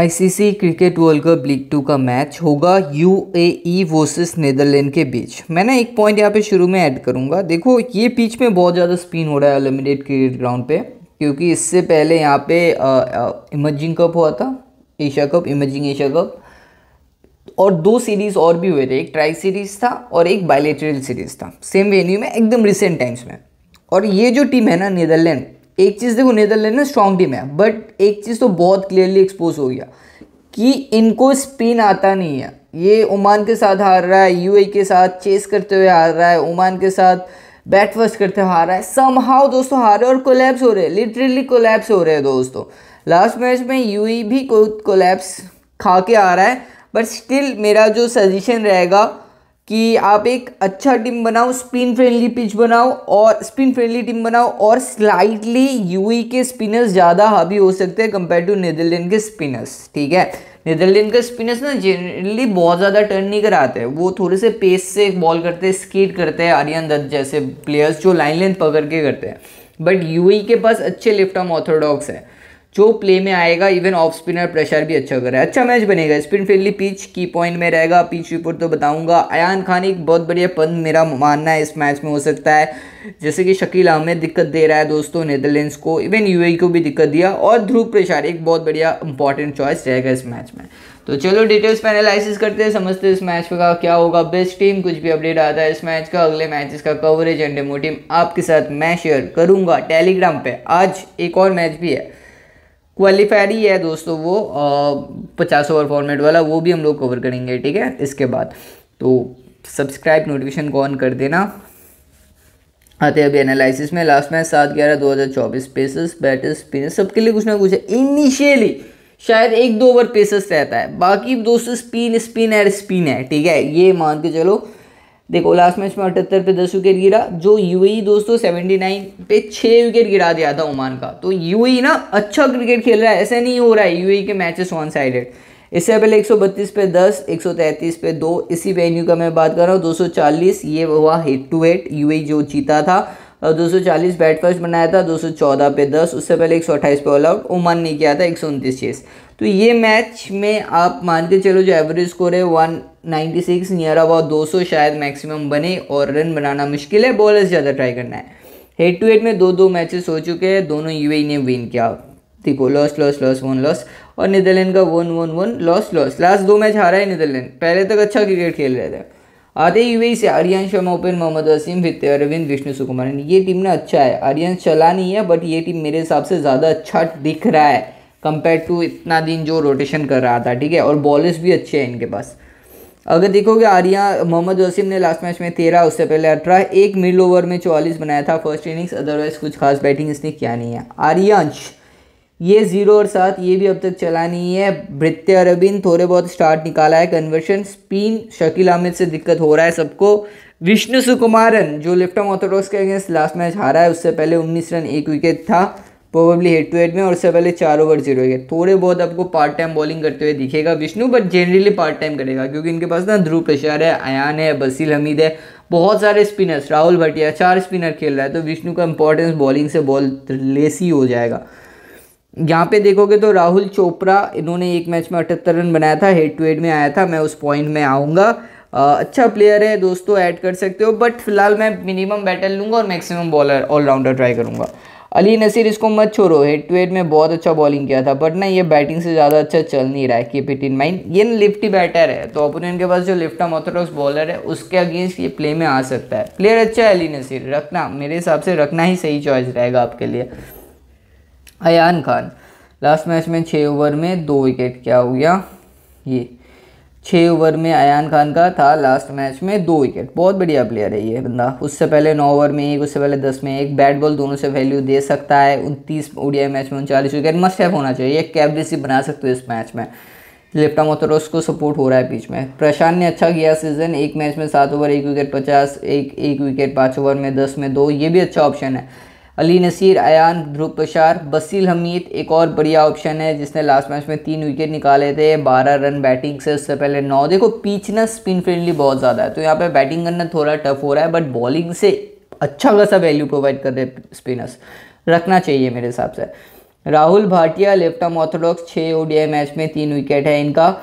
ICC cricket world cup league two का match होगा UAE versus Netherlands के बीच मैं ना एक पॉइंट यहाँ पे शुरू में ऐड करूँगा देखो ये पिच में बहुत ज़्यादा स्पिन हो रहा है एलिमिनेट क्रिकेट ग्राउंड पे क्योंकि इससे पहले यहाँ पे इमर्जिंग कप हुआ था Asia cup emerging Asia cup और दो सीरीज़ और भी हुए थे एक ट्राई सीरीज़ था और एक बायलेटरल सीरीज़ था सेम वेन्यू में एकदम रिसेंट टाइम्स में और ये जो टीम है ना नीदरलैंड एक चीज़ देखो नीदरलैंड में स्ट्रॉन्ग टीम है बट एक चीज़ तो बहुत क्लियरली एक्सपोज हो गया कि इनको स्पिन आता नहीं है ये ओमान के साथ हार रहा है यू e के साथ चेस करते हुए हार रहा है ओमान के साथ बैट करते हुए हार रहा है सम हाउ दोस्तों हार रहे और कोलैप्स हो रहे हैं लिटरली कोलैप्स हो रहे हैं दोस्तों लास्ट मैच में यू e भी कोलैप्स खा के आ रहा है बट स्टिल मेरा जो सजेशन रहेगा कि आप एक अच्छा टीम बनाओ स्पिन फ्रेंडली पिच बनाओ और स्पिन फ्रेंडली टीम बनाओ और स्लाइटली यूई e के स्पिनर्स ज़्यादा हावी हो सकते हैं कंपेयर टू नीदरलैंड के स्पिनर्स ठीक है नीदरलैंड के स्पिनर्स ना जनरली बहुत ज़्यादा टर्न नहीं कराते हैं वो थोड़े से पेस से बॉल करते हैं स्केट करते हैं आर्यन दत्त जैसे प्लेयर्स जो लाइन लेंथ पकड़ के करते हैं बट यू e के पास अच्छे लेफ्ट आर्म ऑर्थोडॉक्स है जो प्ले में आएगा इवन ऑफ स्पिनर प्रेशर भी अच्छा कर रहा है अच्छा मैच बनेगा स्पिन फ्रेंडली पिच की पॉइंट में रहेगा पिच रिपोर्ट तो बताऊंगा अयान खान एक बहुत बढ़िया पद मेरा मानना है इस मैच में हो सकता है जैसे कि शकील अहमद दिक्कत दे रहा है दोस्तों नेदरलैंड्स को इवन यू e को भी दिक्कत दिया और ध्रुव प्रसार एक बहुत बढ़िया इंपॉर्टेंट चॉइस रहेगा इस मैच में तो चलो डिटेल्स पर एनालिसिस करते हैं समझते हैं इस मैच का क्या होगा बेस्ट टीम कुछ भी अपडेट आता है इस मैच का अगले मैचेस का कवरेज एंड डेमो टीम आपके साथ मैं शेयर करूंगा टेलीग्राम पे आज एक और मैच भी है क्वालिफायर ही है दोस्तों वो पचास ओवर फॉर्मेट वाला वो भी हम लोग कवर करेंगे ठीक है इसके बाद तो सब्सक्राइब नोटिफिकेशन को ऑन कर देना आते हैं अभी एनालिसिस में लास्ट मैच सात ग्यारह दो हज़ार चौबीस पेसेस बैटर्स स्पिनर्स सबके लिए कुछ ना कुछ है इनिशियली शायद एक दो ओवर पेसेस रहता है बाकी दोस्तों स्पिन स्पिन है स्पिन है ठीक है ये मान के चलो देखो लास्ट मैच में अठहत्तर पे दस विकेट गिरा जो यूएई e दोस्तों सेवेंटी नाइन पे छः विकेट गिरा दिया था ओमान का तो यूएई e ना अच्छा क्रिकेट खेल रहा है ऐसा नहीं हो रहा है यूएई e के मैचेस वन साइडेड इससे पहले 132 पे 10, 133 पे 2 इसी वेन्यू का मैं बात कर रहा हूँ 240 ये हुआ हेड टू हेड यूएई जो जीता था और 240 बैट फर्स्ट बनाया था 214 पे 10 उससे पहले 128 पे ऑल आउट ओमान ने किया था एक चेस तो ये मैच में आप मान के चलो जो एवरेज स्कोर है वन 96 नियर अबाउट 200 शायद मैक्सिमम बने और रन बनाना मुश्किल है बॉलर ज़्यादा ट्राई करना है हेड टू हेड में दो दो मैचेस हो चुके हैं दोनों यू ने विन किया देखो loss loss loss one loss और नीदरलैंड का one one one loss loss last दो मैच हारा है नीदरलैंड पहले तक अच्छा क्रिकेट खेल रहे थे आते ही यूएई से आर्यन शर्मा ओपन मोहम्मद वसीम फिर अरविंद विष्णु सुकुमार ये टीम ना अच्छा है आर्यन चला नहीं है बट ये टीम मेरे हिसाब से ज़्यादा अच्छा दिख रहा है कंपेयर टू इतना दिन जो रोटेशन कर रहा था ठीक है और बॉलर्स भी अच्छे हैं इनके पास अगर देखोगे आर्या मोहम्मद वसीम ने लास्ट मैच में तेरह उससे पहले अठारह एक मिड ओवर में चौवालीस बनाया था फर्स्ट इनिंग्स अदरवाइज कुछ खास बैटिंग इसने किया नहीं है आर्यांश ये जीरो और सात ये भी अब तक चला नहीं है भृत्य अरबिन थोड़े बहुत स्टार्ट निकाला है कन्वर्शन स्पिन शकील आमिर से दिक्कत हो रहा है सबको विष्णु सुकुमारन जो लेफ्ट ऑर्थोडॉक्स के अगेंस्ट लास्ट मैच हारा है उससे पहले उन्नीस रन एक विकेट था प्रोबेबली हेड टू हेड में और उससे पहले चार ओवर जीरो गए थोड़े बहुत आपको पार्ट टाइम बॉलिंग करते हुए दिखेगा Vishnu but generally part time करेगा क्योंकि इनके पास ना ध्रुव प्रसार है अयान है बसील हमीद है बहुत सारे स्पिनर्स राहुल भटिया चार स्पिनर खेल रहा है तो विष्णु का इंपॉर्टेंस बॉलिंग से बॉल लेस ही हो जाएगा यहाँ पे देखोगे तो राहुल चोपड़ा इन्होंने एक मैच में अठहत्तर रन बनाया था हेड टू हेड में आया था मैं उस पॉइंट में आऊँगा अच्छा प्लेयर है दोस्तों ऐड कर सकते हो बट फिलहाल मैं मिनिमम बैटर लूँगा और मैक्सिमम बॉलर ऑलराउंडर ट्राई करूँगा अली नसीर इसको मत छोड़ो हेड टू हेड में बहुत अच्छा बॉलिंग किया था बट ना ये बैटिंग से ज़्यादा अच्छा चल नहीं रहा है कीप इट इन माइंड ये लिफ्टी बैटर है तो अपोनेंट के पास जो लिफ्ट आर्म ऑर्थोडॉक्स बॉलर है उसके अगेंस्ट ये प्ले में आ सकता है प्लेयर अच्छा है अली नसीर रखना मेरे हिसाब से रखना ही सही चॉइस रहेगा आपके लिए अयान खान लास्ट मैच में छः ओवर में दो विकेट क्या हो गया ये छः ओवर में अयान खान का था लास्ट मैच में दो विकेट बहुत बढ़िया प्लेयर है ये बंदा उससे पहले नौ ओवर में एक उससे पहले दस में एक बैट बॉल दोनों से वैल्यू दे सकता है उनतीस ओडीआई मैच में उनचालीस विकेट मस्ट हैव होना चाहिए एक कैप रिसीव बना सकते हो इस मैच में लिप्टा मोतरोस को सपोर्ट हो रहा है बीच में प्रशांत ने अच्छा किया सीजन एक मैच में सात ओवर एक विकेट पचास एक एक विकेट पाँच ओवर में दस में दो ये भी अच्छा ऑप्शन है अली नसीर अयान ध्रुव प्रसार बसील हमीद एक और बढ़िया ऑप्शन है जिसने लास्ट मैच में तीन विकेट निकाले थे बारह रन बैटिंग से उससे पहले नौ देखो पीछना ना स्पिन फ्रेंडली बहुत ज़्यादा है तो यहाँ पे बैटिंग करना थोड़ा टफ हो रहा है बट बॉलिंग से अच्छा खासा वैल्यू प्रोवाइड कर रहे स्पिनर्स रखना चाहिए मेरे हिसाब से Rahul Bhatia left arm orthodox छः ओ मैच में तीन विकेट है इनका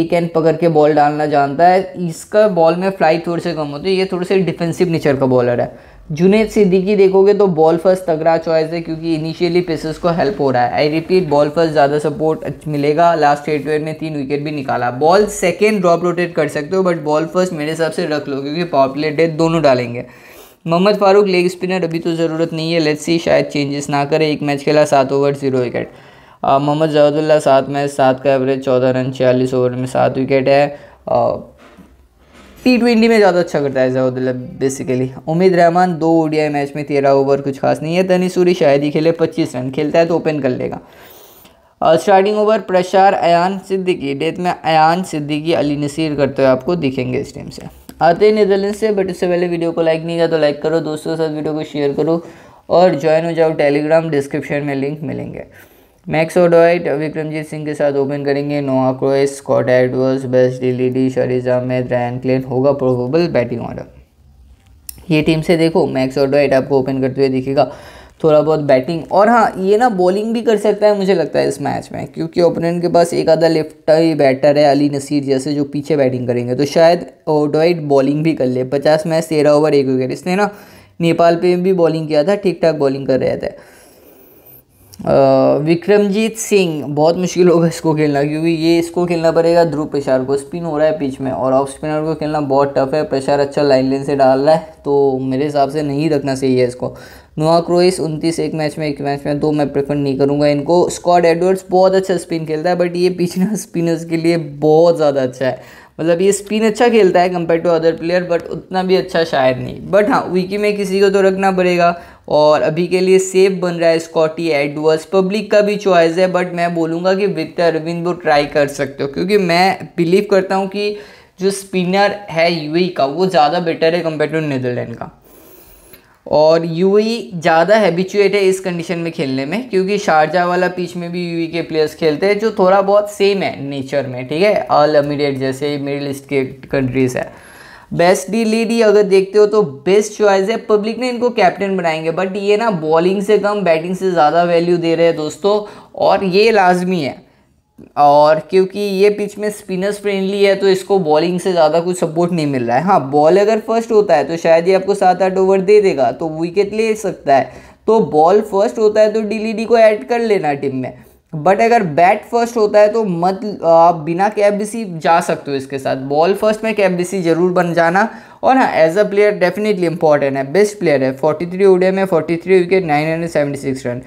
एक एंड पकड़ के बॉल डालना जानता है इसका बॉल में फ्लाई थोड़े से कम होती है ये थोड़े से डिफेंसिव नेचर का बॉलर है जुनेद सिद्दीकी देखोगे तो बॉल फर्स्ट तगड़ा चॉइस है क्योंकि इनिशियली पेसर्स को हेल्प हो रहा है आई रिपीट बॉल फर्स्ट ज़्यादा सपोर्ट मिलेगा लास्ट एट ओवर में तीन विकेट भी निकाला बॉल सेकेंड ड्रॉप रोटेट कर सकते हो बट बॉल फर्स्ट मेरे हिसाब से रख लो क्योंकि पॉपुलर डेथ दोनों डालेंगे मोहम्मद फारूक लेग स्पिनर अभी तो ज़रूरत नहीं है लेट्स सी शायद चेंजेस ना करें एक मैच खेला सात over zero wicket Mohammad Jawadullah सात मैच सात का एवरेज चौदह रन छियालीस ओवर में सात विकेट है टी ट्वेंटी में ज़्यादा अच्छा करता है जयाउद्दील मतलब बेसिकली उम्मीद रहमान दो ओडीआई मैच में तेरह ओवर कुछ खास नहीं है सूरी शायद ही खेले पच्चीस रन खेलता है तो ओपन कर लेगा starting over Prashar Ayan Siddiqui death में अयान सिद्दीकी अली नसीर करते हुए आपको दिखेंगे इस टीम से आते हैं नीदरलैंड से बट उससे पहले वीडियो को लाइक नहीं किया तो लाइक करो दोस्तों के साथ वीडियो को शेयर करो और ज्वाइन हो जाओ टेलीग्राम डिस्क्रिप्शन में लिंक मिलेंगे मैक्स ओडोइट विक्रमजीत सिंह के साथ ओपन करेंगे Noah Croes Scott Edwards Bas de Leede Shariz Ahmad Ryan Klein होगा प्रोबेबल बैटिंग ऑर्डर ये टीम से देखो मैक्स ओडोइट आपको ओपन करते हुए दिखेगा थोड़ा बहुत बैटिंग और हाँ ये ना बॉलिंग भी कर सकता है मुझे लगता है इस मैच में क्योंकि ओपोनेंट के पास एक आधा लेफ्ट ही बैटर है अली नसीर जैसे जो पीछे बैटिंग करेंगे तो शायद ओडोइट बॉलिंग भी कर ले पचास मैच तेरह ओवर एक विकेट इसने ना नेपाल पे भी बॉलिंग किया था ठीक ठाक बॉलिंग कर रहे थे विक्रमजीत सिंह बहुत मुश्किल होगा इसको खेलना क्योंकि ये इसको खेलना पड़ेगा ध्रुव प्रसार को स्पिन हो रहा है पिच में और ऑफ स्पिनर को खेलना बहुत टफ है प्रसार अच्छा लाइन लेन से डाल रहा है तो मेरे हिसाब से नहीं रखना चाहिए है इसको नोआ क्रोइस उनतीस एक मैच में एक मैच में दो तो मैं प्रेफर नहीं करूँगा इनको स्कॉट एडवर्ड्स बहुत अच्छा स्पिन खेलता है बट ये पिछना स्पिनर्स के लिए बहुत ज़्यादा अच्छा है मतलब ये स्पिन अच्छा खेलता है compare to other player but उतना भी अच्छा शायद नहीं बट हाँ विकी में किसी को तो रखना पड़ेगा और अभी के लिए सेफ बन रहा है स्कॉटी एडवर्स पब्लिक का भी चॉइस है बट मैं बोलूँगा कि विक्टर अरविंद वो ट्राई कर सकते हो क्योंकि मैं बिलीव करता हूँ कि जो स्पिनर है यू e का वो ज़्यादा बेटर है कंपेयर टू नीदरलैंड का और यू e ज़्यादा हैबिचुएट है इस कंडीशन में खेलने में क्योंकि शारजा वाला पिच में भी यू e के प्लेयर्स खेलते हैं जो थोड़ा बहुत सेम है नेचर में ठीक है ऑल अमीडियट जैसे मिडल ईस्ट के कंट्रीज़ है बेस्ट डी लीडी अगर देखते हो तो बेस्ट चॉइस है पब्लिक ने इनको कैप्टन बनाएंगे बट ये ना बॉलिंग से कम बैटिंग से ज़्यादा वैल्यू दे रहे हैं दोस्तों और ये लाजमी है और क्योंकि ये पिच में स्पिनर्स फ्रेंडली है तो इसको बॉलिंग से ज़्यादा कुछ सपोर्ट नहीं मिल रहा है हाँ बॉल अगर फर्स्ट होता है तो शायद ये आपको सात आठ ओवर दे देगा तो विकेट ले सकता है तो बॉल फर्स्ट होता है तो डी e को ऐड कर लेना टीम में बट अगर बैट फर्स्ट होता है तो मत आप बिना कैप बीसी जा सकते हो इसके साथ बॉल फर्स्ट में कैप बीसी जरूर बन जाना और हाँ as a player definitely important है बेस्ट प्लेयर है 43 ओडे में 43 विकेट 976 रन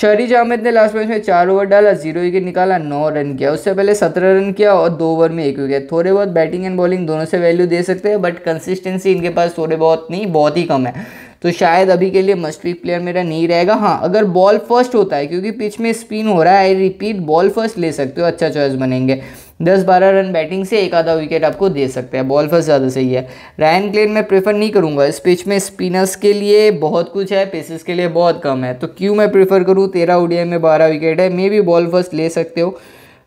शरीज अहमद ने लास्ट मैच में चार ओवर डाला जीरो विकेट निकाला नौ रन किया उससे पहले सत्रह रन किया और दो ओवर में एक विकेट थोड़े बहुत बैटिंग एंड बॉलिंग दोनों से वैल्यू दे सकते हैं बट कंसिस्टेंसी इनके पास थोड़े बहुत नहीं बहुत ही कम है तो शायद अभी के लिए मस्ट वीक प्लेयर मेरा नहीं रहेगा हाँ अगर बॉल फर्स्ट होता है क्योंकि पिच में स्पिन हो रहा है आई रिपीट बॉल फर्स्ट ले सकते हो अच्छा चॉइस बनेंगे दस बारह रन बैटिंग से एक आधा विकेट आपको दे सकते हैं बॉल फर्स्ट ज़्यादा सही है रायन क्लेन मैं प्रेफर नहीं करूँगा इस पिच में स्पिनर्स के लिए बहुत कुछ है पेसेस के लिए बहुत कम है तो क्यों मैं प्रेफर करूँ तेरह ओडिया में बारह विकेट है मे भी बॉल फर्स्ट ले सकते हो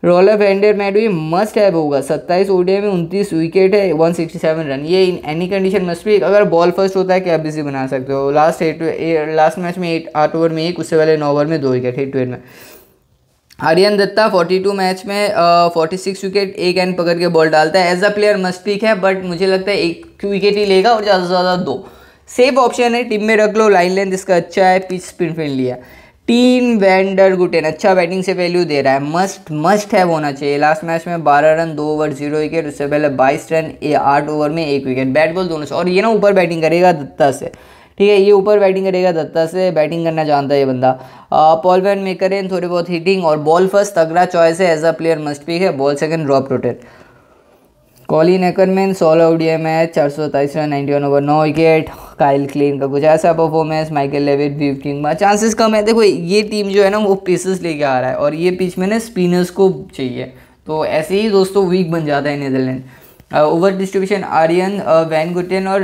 रोलर वेंडर मैड भी मस्ट हैव होगा सत्ताईस ओडीआई में उनतीस विकेट है वन सिक्सटी सेवन रन ये इन एनी कंडीशन मस्ट भी अगर बॉल फर्स्ट होता है कि आप इसे बना सकते हो लास्ट एट लास्ट मैच में एट आठ ओवर में एक उससे पहले नौ ओवर में दो विकेट एट में आर्यन दत्ता 42 मैच में फोर्टी सिक्स विकेट एक एंड पकड़ के बॉल डालता है as a player must pick है बट मुझे लगता है एक विकेट ही लेगा और ज़्यादा से ज़्यादा दो सेफ ऑप्शन है टीम में रख लो लाइन लेंथ इसका अच्छा है पिच स्पिन फिन लिया टीम वेंडर गुटेन अच्छा बैटिंग से वैल्यू दे रहा है मस्ट मस्ट है होना चाहिए लास्ट मैच में 12 रन दो ओवर जीरो विकेट उससे पहले 22 रन ए आठ ओवर में एक विकेट बैट बॉल दोनों से और ये ना ऊपर बैटिंग करेगा दत्ता से ठीक है ये ऊपर बैटिंग करेगा दत्ता से बैटिंग करना जानता है ये बंदा पॉल मेकर है थोड़ी बहुत हिटिंग और बॉल फर्स्ट तगड़ा चॉइस है as a player must pick है ball second drop rotate Colin Ackermann सोलह ओडीआई मैच चार सौ रन नाइन्टी वन ओवर नौ विकेट काइल क्लेन का कुछ ऐसा परफॉर्मेंस माइकल लेविट वीव किंग चांसेस कम है देखो ये टीम जो है ना वो पेसेस लेके आ रहा है और ये पिच में ना स्पिनर्स को चाहिए तो ऐसे ही दोस्तों वीक बन जाता है Netherlands over distribution Aryan van Gugten और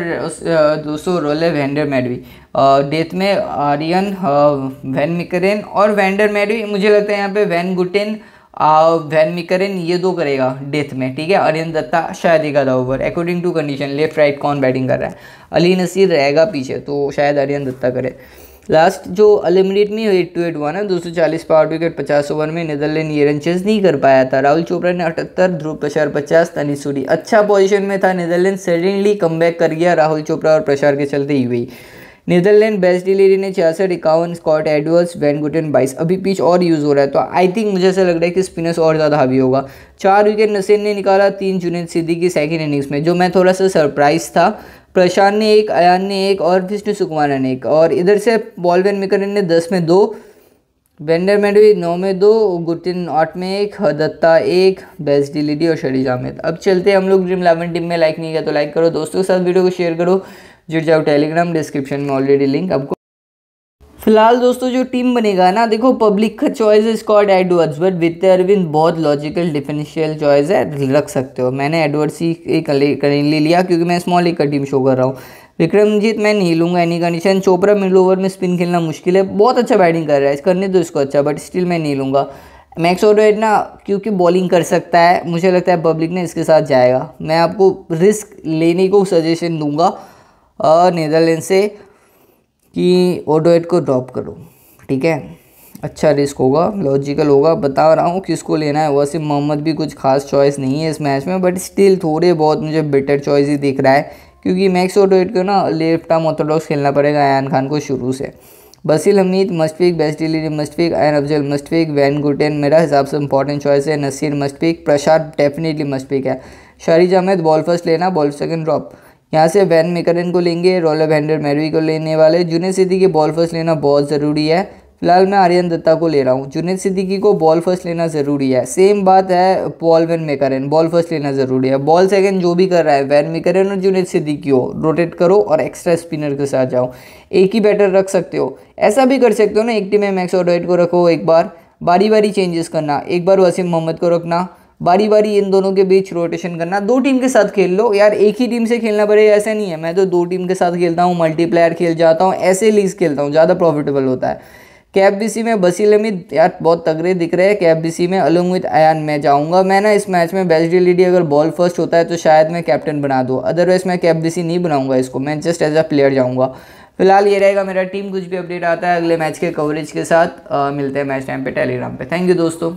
दोस्तों है वेंडर मेडवी डेथ में आर्यन वैन मिकरेन और वेंडर मेडवी मुझे लगता है यहाँ पे van Gugten van uh, Meekeren ये दो करेगा डेथ में ठीक है अरियन दत्ता शायद ही कर over according to condition left right कौन बैटिंग कर रहा है अली नसीर रहेगा पीछे तो शायद अरियन दत्ता करे लास्ट जो अलिमिनेट में एट टू एट वन है दो सौ चालीस पावर विकेट पचास ओवर में नीदरलैंड ये रन चेज नहीं कर पाया था राहुल चोपड़ा ने अठहत्तर ध्रुव प्रसार पचास तनी सूरी अच्छा पोजिशन में था नीदरलैंड सडनली कम कर गया राहुल चोपड़ा और प्रसार के चलते ही हुई नीदरलैंड बेस्ट डिलीरी ने छियासठ इक्यावन स्कॉट एडवर्स वैन गुटन बाइस अभी पिच और यूज़ हो रहा है तो आई थिंक मुझे ऐसा लग रहा है कि स्पिनर्स और ज़्यादा हावी होगा चार विकेट नसीन ने निकाला तीन जुनेद सिद्दी की सेकेंड इनिंग्स में जो मैं थोड़ा सा सरप्राइज था प्रशांत ने एक अयान ने एक और विष्णु सुकुमारा ने एक और इधर से बॉल वैन मेकर ने दस में दो वेंडर मेडवी नौ में दो गुटिन आठ में एक दत्ता एक बेस्ट डिलीडी और शरीज आमिद अब चलते हैं हम लोग ड्रीम इलेवन टीम में लाइक नहीं किया तो लाइक करो दोस्तों के साथ वीडियो को शेयर करो जुड़ जाओ टेलीग्राम डिस्क्रिप्शन में ऑलरेडी लिंक आपको फिलहाल दोस्तों जो टीम बनेगा ना देखो पब्लिक का चॉइस है Scott Edwards but with Aravind बहुत लॉजिकल डिफिनिशियल चॉइस है रख सकते हो मैंने एडवर्ड्स ही एक ले लिया क्योंकि मैं स्मॉल एक का टीम शो कर रहा हूँ विक्रमजीत मैं नहीं लूँगा any condition Chopra middle over में स्पिन खेलना मुश्किल है बहुत अच्छा बैटिंग कर रहा है करने दो इसको अच्छा बट स्टिल मैं नहीं लूँगा मैक्स ओडवेड ना क्योंकि बॉलिंग कर सकता है मुझे लगता है पब्लिक ने इसके साथ जाएगा मैं आपको रिस्क लेने को सजेशन दूंगा और नीदरलैंड से कि ओडोएट को ड्रॉप करो ठीक है अच्छा रिस्क होगा लॉजिकल होगा बता रहा हूँ किसको लेना है वैसे मोहम्मद भी कुछ खास चॉइस नहीं है इस मैच में बट स्टिल थोड़े बहुत मुझे बेटर चॉइस ही दिख रहा है क्योंकि मैक्स ओडोएट को ना लेफ्ट आर्म ऑर्थोडॉक्स खेलना पड़ेगा आयान खान को शुरू से Basil Hameed must pick Bas de Leede must pick Aayan Afzal must pick van Gugten मेरा हिसाब से इंपॉर्टेंट चॉइस है नसीर मस्टफिक प्रसाद डेफिनेटली मस्टफिक है शरीज अहमद बॉल फर्स्ट लेना बॉल सेकंड ड्रॉप यहाँ से वैन मेकरन को लेंगे रॉयल हैंडर मेरवी को लेने वाले जुनेद सिद्दीकी बॉल फर्स्ट लेना बहुत ज़रूरी है फिलहाल मैं आर्यन दत्ता को ले रहा हूँ जुनेद सिद्दीकी को बॉल फर्स्ट लेना ज़रूरी है सेम बात है Paul van Meekeren ball first लेना ज़रूरी है बॉल सेकंड जो भी कर रहा है वैन मेकरन और जुनेद सिद्दीकी हो रोटेट करो और एक्स्ट्रा स्पिनर के साथ जाओ एक ही बैटर रख सकते हो ऐसा भी कर सकते हो ना एक टीम में मैक्स ऑडोइट को रखो एक बार बारी बारी चेंजेस करना एक बार वसीम मोहम्मद को रखना बारी बारी इन दोनों के बीच रोटेशन करना दो टीम के साथ खेल लो यार एक ही टीम से खेलना पड़े ऐसा नहीं है मैं तो दो टीम के साथ खेलता हूँ मल्टीप्लेयर खेल जाता हूँ ऐसे लीग खेलता हूँ ज़्यादा प्रॉफिटेबल होता है कैफ बी में बसी लमित यार बहुत तगड़े दिख रहे हैं कैफ बी में अलोंग विद अयान मैं जाऊंगा मैं ना इस मैच में बेस्ट डी अगर बॉल फर्स्ट होता है तो शायद मैं कैप्टन बना दूँ अदरवाइज मैं कैफ बी नहीं बनाऊंगा इसको मैं जस्ट एज अ प्लेयर जाऊँगा फिलहाल ये रहेगा मेरा टीम कुछ भी अपडेट आता है अगले मैच के कवरेज के साथ आ, मिलते हैं मैच टाइम पर टेलीग्राम पर थैंक यू दोस्तों